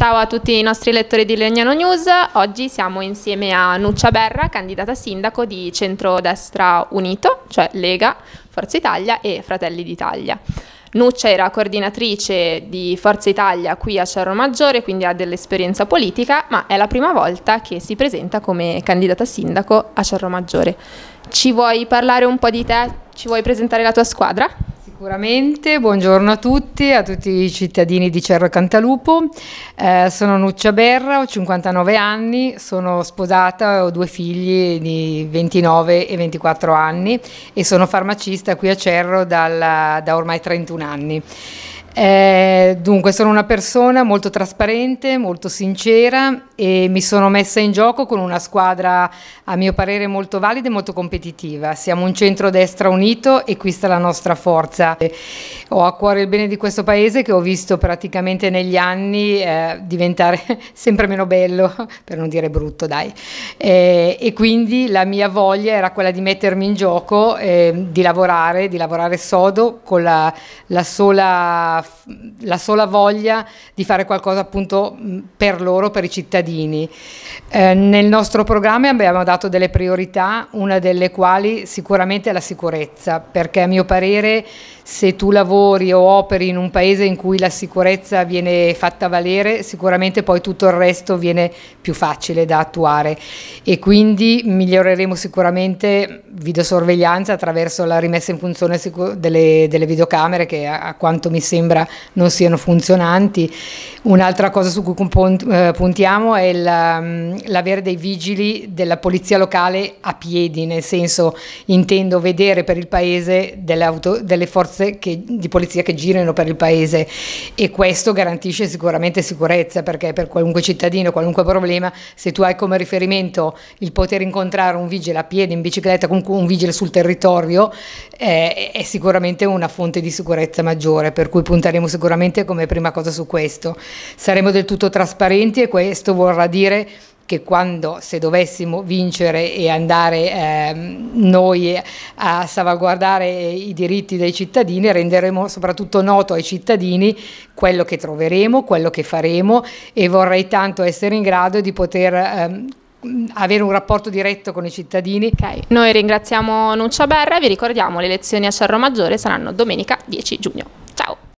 Ciao a tutti i nostri lettori di Legnano News, oggi siamo insieme a Nuccia Berra, candidata sindaco di Centrodestra Unito, cioè Lega, Forza Italia e Fratelli d'Italia. Nuccia era coordinatrice di Forza Italia qui a Cerro Maggiore, quindi ha dell'esperienza politica, ma è la prima volta che si presenta come candidata sindaco a Cerro Maggiore. Ci vuoi parlare un po' di te? Ci vuoi presentare la tua squadra? Sicuramente, buongiorno a tutti, a tutti i cittadini di Cerro Cantalupo. Eh, sono Nuccia Berra, ho 59 anni, sono sposata, ho due figli di 29 e 24 anni e sono farmacista qui a Cerro dal, da ormai 31 anni. Eh, dunque, sono una persona molto trasparente, molto sincera e mi sono messa in gioco con una squadra a mio parere molto valida e molto competitiva. Siamo un centro-destra unito e qui sta la nostra forza. Ho a cuore il bene di questo paese che ho visto praticamente negli anni eh, diventare sempre meno bello, per non dire brutto, dai. Eh, e quindi la mia voglia era quella di mettermi in gioco, eh, di lavorare, di lavorare sodo con la, la sola la, sola voglia di fare qualcosa appunto per loro, per i cittadini. Eh, nel nostro programma abbiamo dato delle priorità, una delle quali sicuramente è la sicurezza, perché a mio parere se tu lavori o operi in un paese in cui la sicurezza viene fatta valere, sicuramente poi tutto il resto viene più facile da attuare e quindi miglioreremo sicuramente videosorveglianza attraverso la rimessa in funzione delle, delle videocamere che a, a quanto mi sembra sembra non siano funzionanti. Un'altra cosa su cui eh, puntiamo è mm, l'avere dei vigili della polizia locale a piedi, nel senso intendo vedere per il paese delle, auto, delle forze che, di polizia che girano per il paese e questo garantisce sicuramente sicurezza perché per qualunque cittadino, qualunque problema, se tu hai come riferimento il poter incontrare un vigile a piedi, in bicicletta, comunque un vigile sul territorio, eh, è sicuramente una fonte di sicurezza maggiore, per cui puntiamo punteremo sicuramente come prima cosa su questo. Saremo del tutto trasparenti e questo vorrà dire che quando se dovessimo vincere e andare eh, noi a salvaguardare i diritti dei cittadini, renderemo soprattutto noto ai cittadini quello che troveremo, quello che faremo e vorrei tanto essere in grado di poter eh, avere un rapporto diretto con i cittadini. Okay. Noi ringraziamo Nuccia Berra e vi ricordiamo le elezioni a Cerro Maggiore saranno domenica 10 giugno.